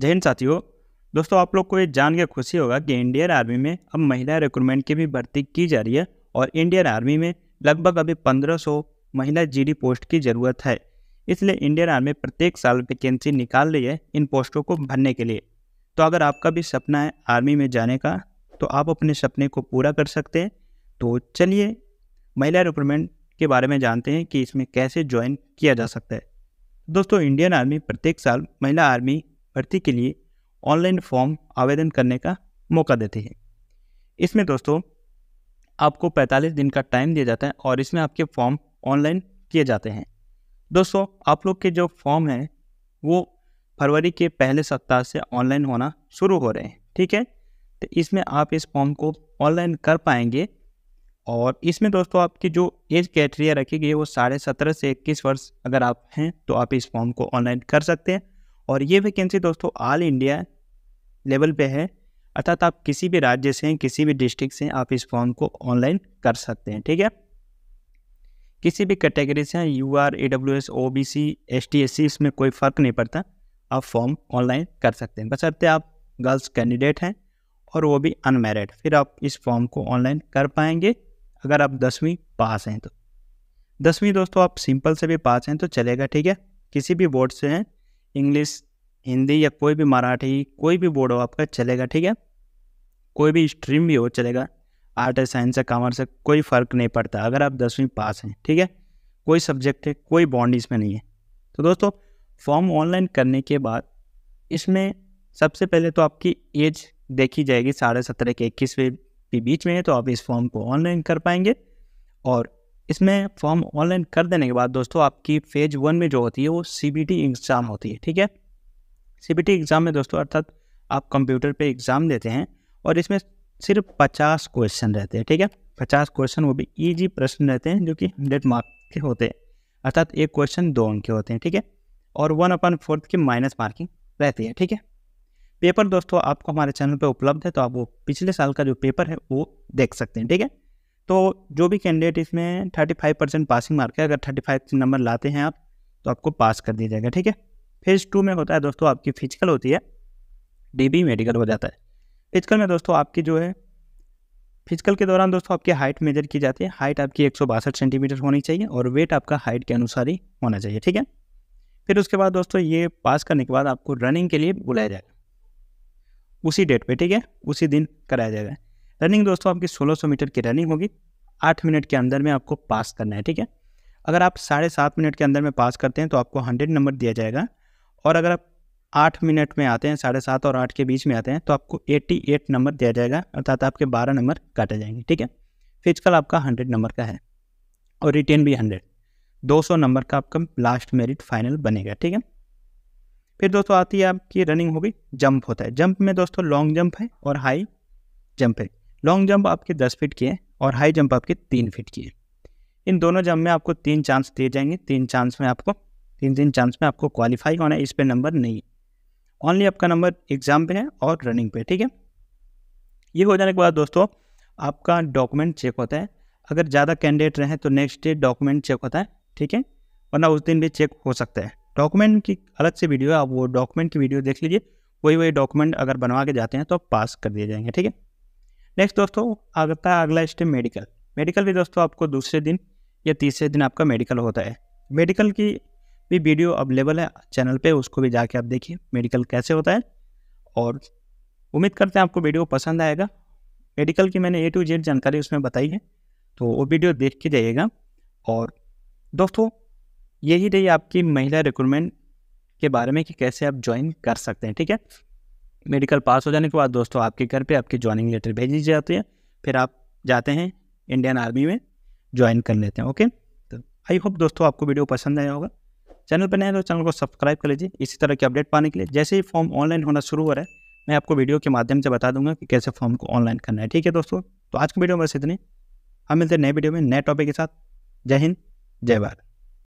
जय हिंद साथियों दोस्तों आप लोग को ये जान के खुशी होगा कि इंडियन आर्मी में अब महिला रिक्रूटमेंट की भी भर्ती की जा रही है और इंडियन आर्मी में लगभग अभी 1500 महिला जीडी पोस्ट की ज़रूरत है इसलिए इंडियन आर्मी प्रत्येक साल वैकेंसी निकाल रही है इन पोस्टों को भरने के लिए तो अगर आपका भी सपना है आर्मी में जाने का तो आप अपने सपने को पूरा कर सकते हैं तो चलिए महिला रिक्रूटमेंट के बारे में जानते हैं कि इसमें कैसे ज्वाइन किया जा सकता है दोस्तों इंडियन आर्मी प्रत्येक साल महिला आर्मी भर्ती के लिए ऑनलाइन फॉर्म आवेदन करने का मौका देती है इसमें दोस्तों आपको 45 दिन का टाइम दिया जाता है और इसमें आपके फॉर्म ऑनलाइन किए जाते हैं दोस्तों आप लोग के जो फॉर्म हैं वो फरवरी के पहले सप्ताह से ऑनलाइन होना शुरू हो रहे हैं ठीक है तो इसमें आप इस फॉर्म को ऑनलाइन कर पाएंगे और इसमें दोस्तों आपकी जो एज कैटरिया रखी गई है वो साढ़े सत्रह से इक्कीस वर्ष अगर आप हैं तो आप इस फॉर्म को ऑनलाइन कर सकते हैं और ये वैकेंसी दोस्तों ऑल इंडिया लेवल पे है अर्थात आप किसी भी राज्य से हैं किसी भी डिस्ट्रिक्ट से आप इस फॉर्म को ऑनलाइन कर सकते हैं ठीक है किसी भी कैटेगरी से U R A W S O B C S T S C इसमें कोई फ़र्क नहीं पड़ता आप फॉर्म ऑनलाइन कर सकते हैं बसरते तो आप गर्ल्स कैंडिडेट हैं और वो भी अनमेरिड फिर आप इस फॉर्म को ऑनलाइन कर पाएंगे अगर आप दसवीं पास हैं तो दसवीं दोस्तों आप सिंपल से भी पास हैं तो चलेगा ठीक है किसी भी बोर्ड से हैं इंग्लिश हिंदी या कोई भी मराठी कोई भी बोर्ड हो आपका चलेगा ठीक है कोई भी स्ट्रीम भी हो चलेगा आर्ट है साइंस है कॉमर्स है कोई फ़र्क नहीं पड़ता अगर आप दसवीं पास हैं ठीक है कोई सब्जेक्ट है कोई बॉन्ड इसमें नहीं है तो दोस्तों फॉर्म ऑनलाइन करने के बाद इसमें सबसे पहले तो आपकी एज देखी जाएगी साढ़े सत्रह के इक्कीसवें के बीच में है तो आप इस फॉर्म को ऑनलाइन कर पाएंगे और इसमें फॉर्म ऑनलाइन कर देने के बाद दोस्तों आपकी फेज वन में जो होती है वो सी एग्ज़ाम होती है ठीक है सी एग्ज़ाम में दोस्तों अर्थात आप कंप्यूटर पे एग्ज़ाम देते हैं और इसमें सिर्फ पचास क्वेश्चन रहते हैं ठीक है पचास क्वेश्चन वो भी ईजी प्रश्न रहते हैं जो कि हंड्रेड मार्क के होते हैं अर्थात एक क्वेश्चन दो अंक के होते हैं ठीक है और वन अपन फोर्थ की माइनस मार्किंग रहती है ठीक है पेपर दोस्तों आपको हमारे चैनल पर उपलब्ध है तो आप वो पिछले साल का जो पेपर है वो देख सकते हैं ठीक है तो जो भी कैंडिडेट इसमें thirty five percent passing mark है अगर थर्टी फाइव नंबर लाते हैं आप तो आपको पास कर दिया जाएगा ठीक है फेज़ टू में होता है दोस्तों आपकी फिजिकल होती है डी मेडिकल हो जाता है फिजिकल में दोस्तों आपकी जो है फिजिकल के दौरान दोस्तों आपकी हाइट मेजर की जाती है हाइट आपकी एक सेंटीमीटर होनी चाहिए और वेट आपका हाइट के अनुसार ही होना चाहिए ठीक है फिर उसके बाद दोस्तों ये पास करने के बाद आपको रनिंग के लिए बुलाया जाएगा उसी डेट पे ठीक है उसी दिन कराया जाएगा रनिंग दोस्तों आपकी 1600 मीटर की रनिंग होगी आठ मिनट के अंदर में आपको पास करना है ठीक है अगर आप साढ़े सात मिनट के अंदर में पास करते हैं तो आपको हंड्रेड नंबर दिया जाएगा और अगर आप आठ मिनट में आते हैं साढ़े सात और आठ के बीच में आते हैं तो आपको एट्टी एट नंबर दिया जाएगा अर्थात आपके बारह नंबर काटे जाएंगे ठीक है फिजिकल आपका हंड्रेड नंबर का है और रिटेन भी हंड्रेड दो सौ नंबर का आपका लास्ट मेरिट फाइनल बनेगा ठीक है फिर दोस्तों आती है आपकी रनिंग होगी जंप होता है जंप में दोस्तों लॉन्ग जंप है और हाई जंप है लॉन्ग जंप आपके दस फीट की है और हाई जंप आपके तीन फीट की है इन दोनों जंप में आपको तीन चांस दिए जाएंगे तीन चांस में आपको तीन तीन चांस में आपको क्वालिफाई होना है इस पर नंबर नहीं ऑनली आपका नंबर एग्ज़ाम पे है और रनिंग पे ठीक है ये हो जाने के बाद दोस्तों आपका डॉक्यूमेंट चेक होता है अगर ज़्यादा कैंडिडेट रहें तो नेक्स्ट डे डॉक्यूमेंट चेक होता है ठीक है वरना उस दिन भी चेक हो सकता है डॉक्यूमेंट की अलग से वीडियो है आप वो डॉक्यूमेंट की वीडियो देख लीजिए वही वही डॉक्यूमेंट अगर बनवा के जाते हैं तो पास कर दिए जाएंगे ठीक है नेक्स्ट दोस्तों है अगला स्टेप मेडिकल मेडिकल भी दोस्तों आपको दूसरे दिन या तीसरे दिन आपका मेडिकल होता है मेडिकल की भी वीडियो अवेलेबल है चैनल पे उसको भी जाके आप देखिए मेडिकल कैसे होता है और उम्मीद करते हैं आपको वीडियो पसंद आएगा मेडिकल की मैंने ए टू जेड जानकारी उसमें बताई है तो वो वीडियो देख के जाइएगा और दोस्तों यही रही आपकी महिला रिक्रूटमेंट के बारे में कि कैसे आप ज्वाइन कर सकते हैं ठीक है मेडिकल पास हो जाने के बाद दोस्तों आपके घर पे आपकी ज्वाइनिंग लेटर भेज दी जाती है फिर आप जाते हैं इंडियन आर्मी में ज्वाइन कर लेते हैं ओके तो आई होप दोस्तों आपको वीडियो पसंद आया होगा चैनल पर नए तो चैनल को सब्सक्राइब कर लीजिए इसी तरह की अपडेट पाने के लिए जैसे ही फॉर्म ऑनलाइन होना शुरू हो रहा है मैं आपको वीडियो के माध्यम से बता दूंगा कि कैसे फॉर्म को ऑनलाइन करना है ठीक है दोस्तों तो आज की वीडियो में बस इतनी हम मिलते हैं नए वीडियो में नए टॉपिक के साथ जय हिंद जय भारत